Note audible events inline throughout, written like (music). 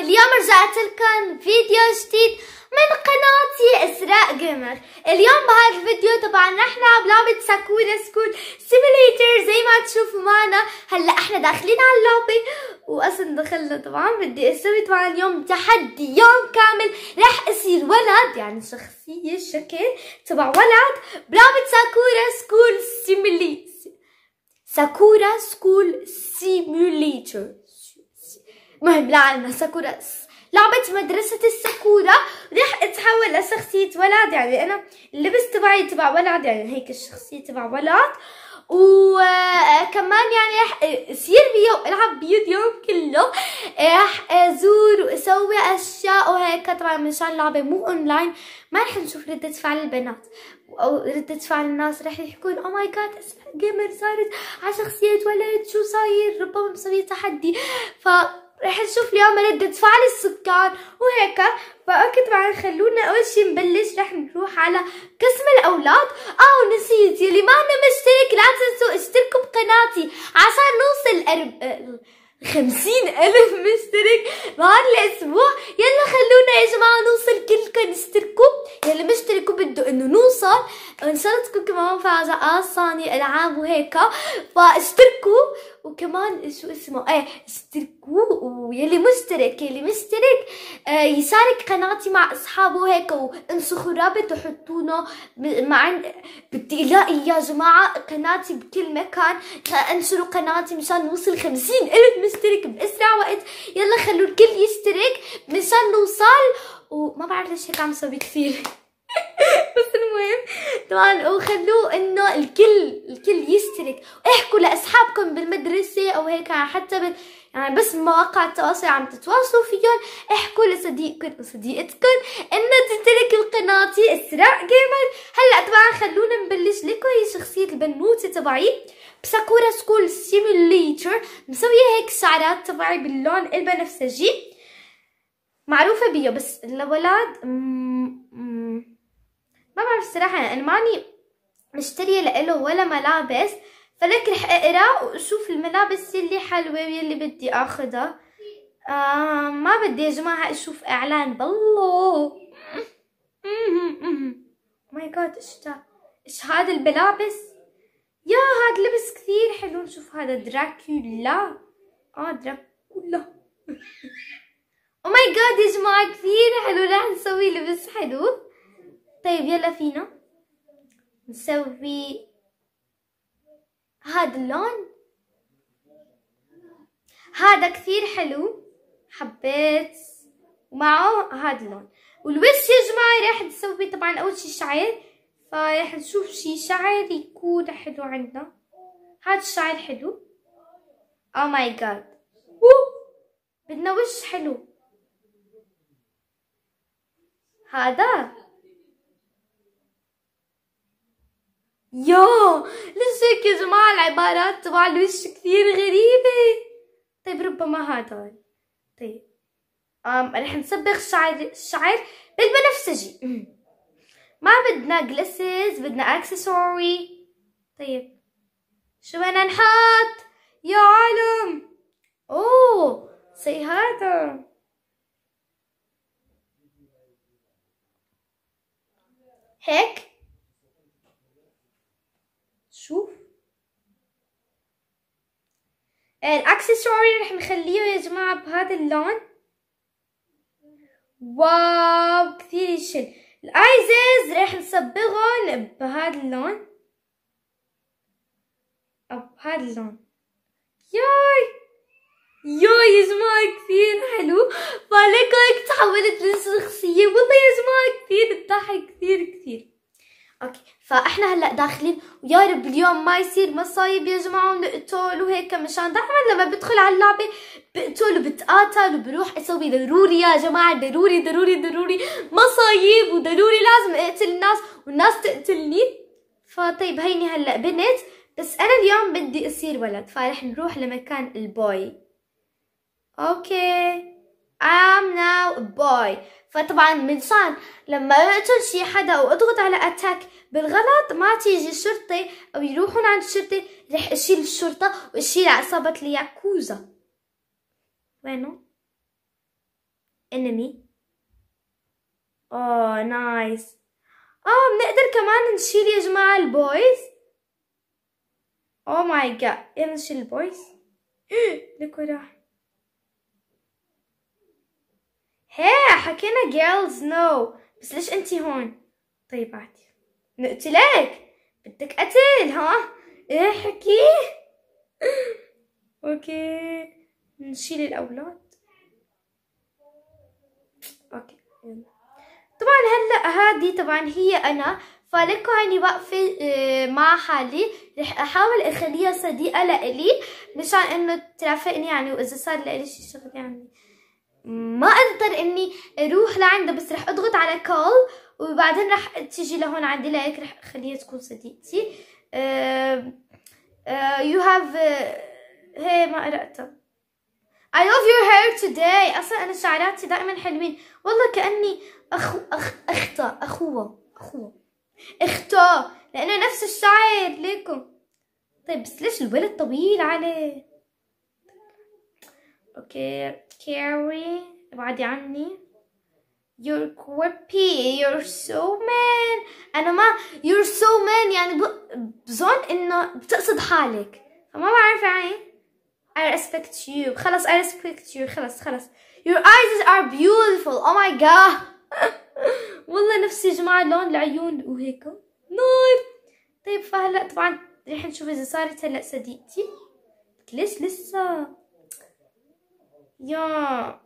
اليوم رجعت لكم فيديو جديد من قناتي اسراء جيمر اليوم بهذا الفيديو طبعا رح نلعب لعبه ساكورا سكول سيميليتر زي ما تشوفوا معنا هلا احنا داخلين على اللعبة واصلا دخلنا طبعا بدي اسوي طبعا اليوم تحدي يوم كامل رح اصير ولد يعني شخصية شكل تبع ولد بلعبة ساكورا سكول سيميليتر ساكورا سكول سيميليتر مهم لعلنا ساكورا لعبة مدرسة الساكورا راح اتحول لشخصية ولد يعني انا اللبس تبعي تبع ولد يعني هيك الشخصية تبع ولد وكمان يعني رح سير بيا والعب بيه اليوم كله رح ازور واسوي اشياء وهيك طبعا مشان اللعبة لعبه مو اونلاين ما رح نشوف ردة فعل البنات او ردة فعل الناس رح يحكون او ماي جاد اسمع جيمر صارت على شخصية ولد شو صاير ربما مسوية تحدي ف رح نشوف اليوم ردة فعل السكان السكر وهيك فاوكي طبعا خلونا اول شي نبلش رح نروح على قسم الاولاد اه نسيت يلي ما انا مشترك لا تنسوا اشتركوا بقناتي عشان نوصل أرب... خمسين ألف مشترك بهذا الأسبوع يلا خلونا يا جماعة نوصل كلكم اشتركوا يلي مشتركوا بده إنه نوصل وإن شاء الله تكون كمان فازة آه، صاني ألعاب وهيك فاشتركوا وكمان شو اسمه ايه اشتركوا ويلي مشترك يلي مشترك آه يشارك قناتي مع اصحابه هيك وانسخوا رابط وحطونه مع بدي الاقي يا جماعه قناتي بكل مكان انشروا قناتي مشان نوصل خمسين الف مشترك باسرع وقت يلا خلوا الكل يشترك مشان نوصل وما بعرف ليش هيك عم صبي كثير (laughs) بس المهم طبعا وخلوه انه الكل الكل يشترك احكوا لاصحابكم بالمدرسه او هيك حتى بال... يعني بس مواقع التواصل عم تتواصلوا فيهم احكوا لصديقكم وصديقتكم انه تمتلك القناة اسراء جيمر هلا طبعا خلونا نبلش لكم هي شخصية البنوتة تبعي بساكورا سكول سيميليتر مسوية هيك شعرات تبعي باللون البنفسجي معروفة بيه بس الولد ما بعرف الصراحة يعني أنا ماني مشترية لإله ولا ملابس فلك رح أقرأ وأشوف الملابس يلي حلوة ويلي بدي اخذها آه ما بدي يا جماعة أشوف إعلان بالله ماي (laughs) جاد oh إيش ده إيش هذا الملابس يا هاد لبس كثير حلو نشوف هذا دراكولا اه دراكولا او ماي جاد يا جماعه كثير حلو رح نسوي لبس حلو طيب يلا فينا نسوي هذا اللون هذا كثير حلو حبيت ومعه هذا اللون والوش يا جماعة راح نسوي طبعا أول شي شعر فراح نشوف شي شعر يكون حلو عندنا هذا الشعر حلو او ماي جاد بدنا وش حلو هذا يو هيك يا جماعة العبارات تبع الوش كثير غريبة طيب ربما هذا طيب أم رح نصبغ الشعر الشعر بالبنفسجي ما بدنا جلسز بدنا اكسسوري طيب شو بدنا نحط يا عالم اوه سي هذا هيك شوف الاكسسوري آه، رح نخليه يا جماعة بهذا اللون واو كثير يشل الايزز رح نصبغهم بهذا اللون او بهذا اللون ياي ياي يا جماعة كثير حلو فعليك هيك تحولت لشخصية والله يا جماعة كثير تضحك كثير كثير اوكي فاحنا هلا داخلين ويا رب اليوم ما يصير مصايب يا جماعه ونقتل وهيك مشان دائما لما بدخل على اللعبه بقتل وبتقاتل وبروح اسوي ضروري يا جماعه ضروري ضروري ضروري مصايب وضروري لازم اقتل الناس والناس تقتلني فطيب هيني هلا بنت بس انا اليوم بدي اصير ولد فرح نروح لمكان البوي اوكي I'm now a boy فطبعا من شان لما اقتل شي حدا او اضغط على اتاك بالغلط ما تيجي الشرطة او يروحون عند الشرطة رح اشيل الشرطة واشيل عصابة الياكوزا وينو enemy اوه نايس اه بنقدر كمان نشيل يا جماعة البويز اوه ماي جاد يلا نشيل البويز (gasps) لكو راح هي حكينا جيرلز نو بس ليش انتي هون طيب عادي نقتلك بدك قتل ها ايه حكي (laughs) اوكي نشيل الاولاد اوكي طبعا هلا هادي طبعا هي انا فلكو هيني واقفة مع حالي رح احاول اخليها صديقة لإلي مشان انه ترافقني يعني واذا صار لإلي شي شغل يعني ما اقدر اني اروح لعنده بس رح اضغط على كول وبعدين رح تيجي لهون عندي لهيك رح اخليها تكون صديقتي يو آه، هاف آه، آه، هي ما قرأتها I love your hair today اصلا انا شعراتي دائما حلوين والله كاني اخو اخ اختا اخوه اخوه اختا لانه نفس الشعر ليكم طيب بس ليش الولد طويل عليه اوكي scary ابعدي عني you're creepy you're so man انا ما you're so man يعني بظن انه بتقصد حالك فما بعرف يعني I respect you خلص I respect you خلص خلص your eyes are beautiful oh my god (laughs) والله نفسي يا جماعة لون العيون وهيك نور طيب فهلا طبعا رح نشوف اذا صارت هلا صديقتي ليش لسه يا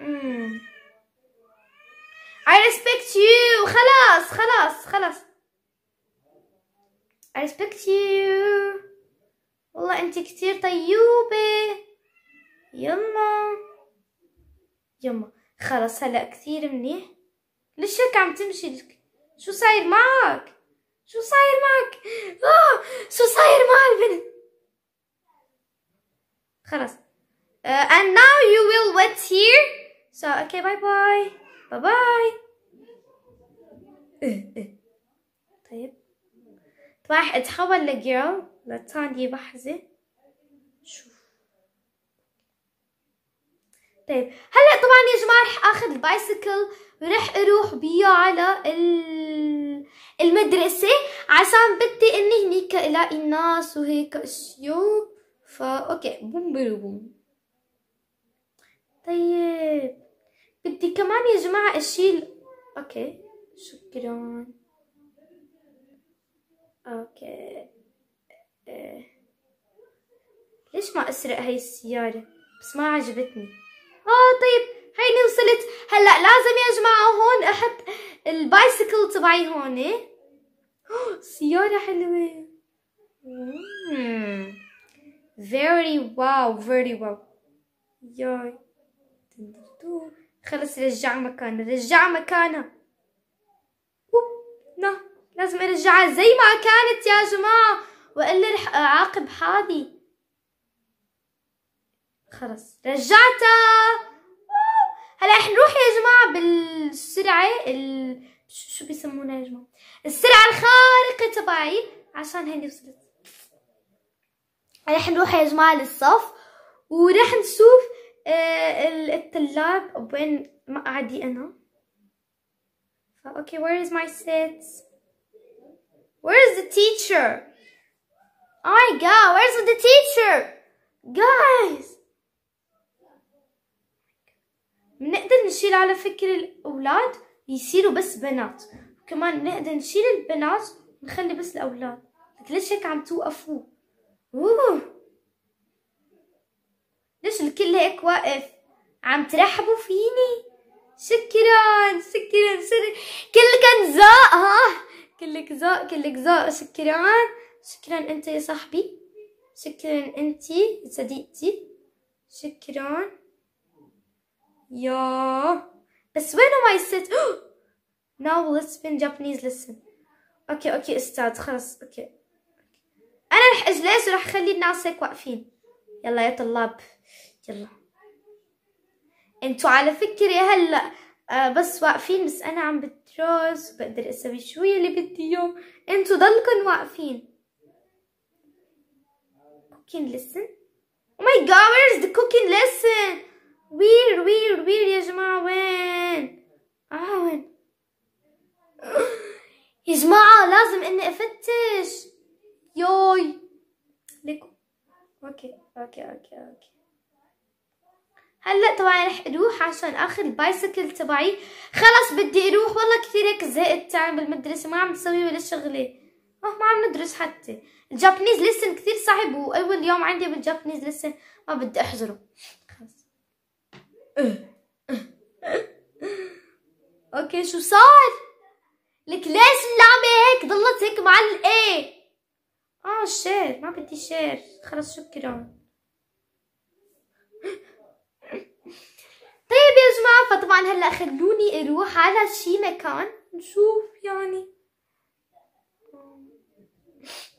Mm. I respect you خلاص خلاص خلاص I respect you والله انت كتير طيوبة يلا يما خلاص هلا كثير منيح ليش هيك عم تمشي شو صاير معك شو صاير معك اه شو صاير مع البنت خلاص Uh, and now you will wait here. So, okay, bye-bye. Bye-bye. طيب راح اتحول لجيرل لتاني بحزه شوف طيب هلا طبعا يا جماعة رح اخذ البايسكل ورح اروح بيه على ال... المدرسة عشان بدي اني هنيك الاقي ناس وهيك اشياء فا اوكي بوم بوم طيب بدي كمان يا جماعة أشيل أوكي شكرا أوكي إيه. ليش ما أسرق هاي السيارة بس ما عجبتني آه طيب هيني وصلت هلا لازم يا جماعة هون أحط البايسكل تبعي هون إيه؟ سيارة حلوة very wow very wow ياي خلص رجع مكانها رجع مكانها لا لازم ارجعها زي ما كانت يا جماعة وإلا رح أعاقب حالي خلص رجعتها هلا رح نروح يا جماعة بالسرعة ال... شو بيسمونها يا جماعة السرعة الخارقة تبعي عشان هني وصلت رح نروح يا جماعة للصف ورح نشوف آه، الطلاب وين مقعدي أنا اوكي وير از ماي سيت وير از ذا تيشر اي my وير از ذا تيشر جايز بنقدر نشيل على فكرة الأولاد يصيروا بس بنات كمان بنقدر نشيل البنات ونخلي بس الأولاد ليش هيك عم توقفوا اوه ليش الكل هيك واقف عم ترحبوا فيني شكرا شكرا شكرا كلك ذوق ها كلك ذوق كلك ذوق شكرا شكرا انت يا صاحبي شكرا انت صديقتي شكرا يا بس وين ماي ست ناو ليتس spin جابانيز ليسن اوكي اوكي استاذ خلص اوكي انا رح اجلس ورح اخلي الناس هيك واقفين يلا يا طلاب يلا انتوا على فكرة هلا آه بس واقفين بس انا عم بترس بقدر اسوي شوية اللي بدي اياه انتوا ضلكم واقفين cooking lesson oh my god where is the cooking lesson where where where يا جماعة وين اه وين (laughs) يا جماعة لازم اني افتش يوي ليكو اوكي اوكي اوكي اوكي هلا طبعا رح اروح عشان اخذ البايسكل تبعي خلص بدي اروح والله كثير هيك زهقت تعب بالمدرسه ما عم تسوي ولا شغله اه ما عم ندرس حتى الجابانيز لسن كثير صعب واول يوم عندي بالجابانيز لسن ما بدي احضره خلص (laughs) اوكي شو صار لك ليش اللعبه هيك ضلت هيك معلقه اه شير ما بدي شير خلص شكرا طيب يا جماعة فطبعا هلا خلوني اروح على شي مكان نشوف يعني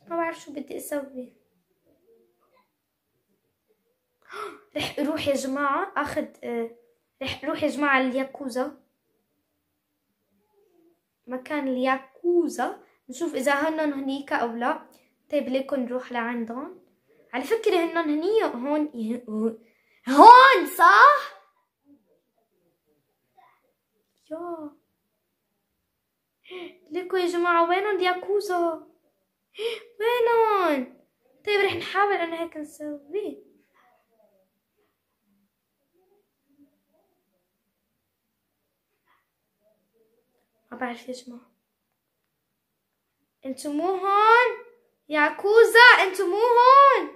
ما بعرف شو بدي اسوي رح اروح يا جماعة اخذ رح اروح يا جماعة الياكوزا مكان الياكوزا نشوف اذا هنن هنيك او لا طيب ليكن نروح لعندهم على فكرة هنن هني هون هون صح يا يا جماعة وينهم ياكوزا؟ وينهم طيب رح نحاول انا هيك نسوي ما بعرف يا جماعة انتو مو هون ياكوزا انتو مو هون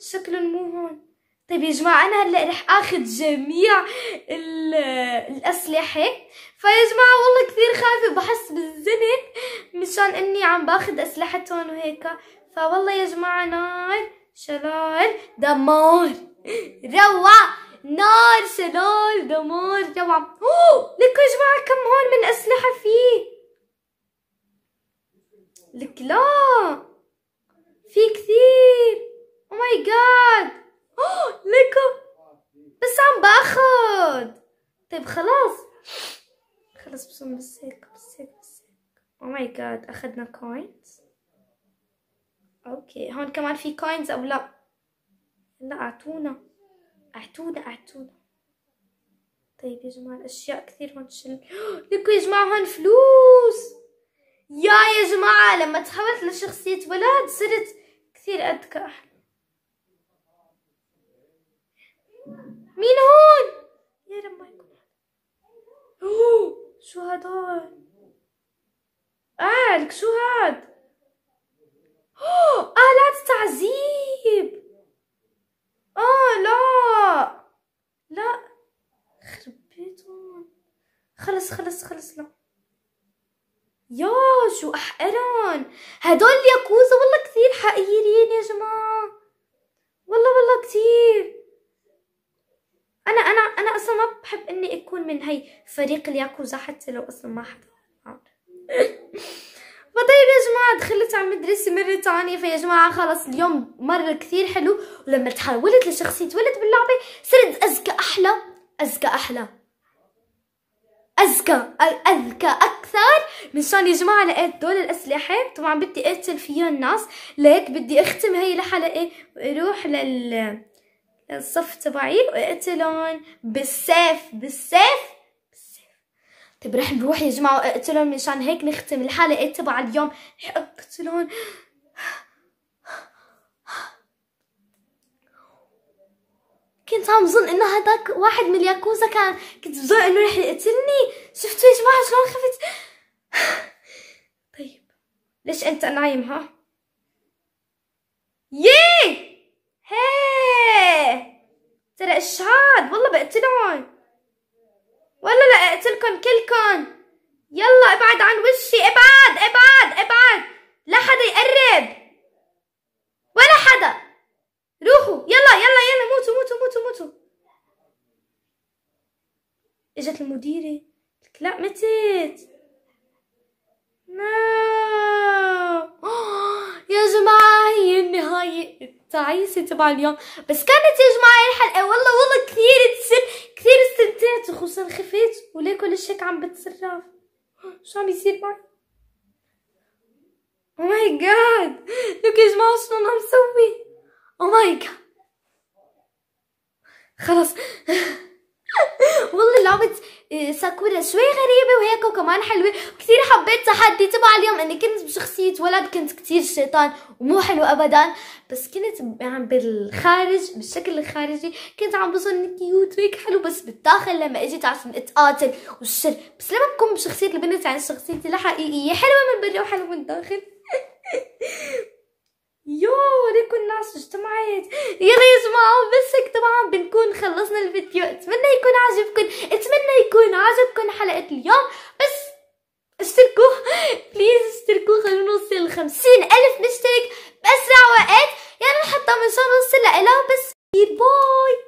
شكلهم مو هون طيب يا جماعة أنا هلأ رح أخذ جميع الأسلحة فيا جماعة والله كثير خايفة بحس بالزنق مشان إني عم باخذ أسلحتهم وهيك فوالله يا جماعة نار شلال دمار روعة نار شلال دمار روعة أوه لك يا جماعة كم هون من أسلحة فيه لك لا في كثير او ماي جاد (gasps) ليكو بس عم باخد طيب خلاص خلص بصم بس هيك بس هيك بس هيك او oh ماي جاد اخذنا كوينز اوكي هون كمان في كوينز او لا لا اعطونا اعطونا اعطونا طيب يا جماعة الأشياء كثير هون شل (gasps) لكم يا جماعة هون فلوس يا يا جماعة لما تحولت لشخصية ولد صرت كثير أذكى أحلى مين هون يا رب ما يكون شو هاد هون آه لك شو هاد آلات تعذيب آه لا لا خربيتهم خلص خلص خلص لا يا شو احقرن هدول الياكوزا والله كثير حقيرين يا جماعه والله والله كثير انا انا انا اصلا ما بحب اني اكون من هي فريق الياكوزا حتى لو اصلا ما حدا (laughs) فطيب يا جماعة دخلت على المدرسة مرة ثانية فيا جماعة خلص اليوم مرة كثير حلو ولما تحولت لشخصية ولد باللعبة صرت أذكى أحلى أذكى أحلى أذكى أذكى أكثر من شان يا جماعة لقيت دول الأسلحة طبعا بدي أقتل فيهم الناس لهيك بدي أختم هي الحلقة وأروح لل الصف تبعي واقتلهم بالسيف بالسيف بالسيف طيب رح نروح يا جماعه واقتلهم مشان هيك نختم الحلقه تبع اليوم رح اقتلهم كنت عم بظن انه هداك واحد من الياكوزا كان كنت بظن انه رح يقتلني شفتوا يا جماعه شلون خفت طيب ليش انت نايم ها ييه هي ترى اشهاد والله بقتلهم والله لا اقتلكم كلكن يلا ابعد عن وشي ابعد ابعد ابعد لا حدا يقرب ولا حدا روحوا يلا يلا يلا موتوا موتوا موتوا موتوا اجت المديرة قلت لا متت نو (gasps) يا جماعة هي النهاية تعيسي تبع اليوم بس كانت يا جماعه الحلقه والله والله كثير تسر كثير استمتعت خصوصا خفيت وليه كل الشك عم بتصرف (gasps) شو عم يصير معي او ماي جاد لوك يا جماعه شنو انا مسوي او ماي جاد خلص (laughs) (laughs) والله لعبة آه، ساكورا شوي غريبة وهيك وكمان حلوة كثير حبيت تحدي تبع اليوم اني كنت بشخصية ولد كنت كثير شيطان ومو حلو ابدا بس كنت عم بالخارج بالشكل الخارجي كنت عم بظن اني كيوت وهيك حلو بس بالداخل لما اجيت عشان اتقاتل والشر بس لما بكون بشخصية البنت يعني شخصيتي الحقيقية حلوة من برا وحلوة من الداخل (laughs) يو ليكو الناس اجتمعت يلا يا جماعة بس طبعا بنكون خلصنا الفيديو اتمنى يكون عجبكم اتمنى يكون عجبكم حلقة اليوم بس اشتركوا بليز اشتركوا خلونا نوصل لخمسين ألف مشترك بأسرع وقت يعني حتى من شهر نوصل لها بس باي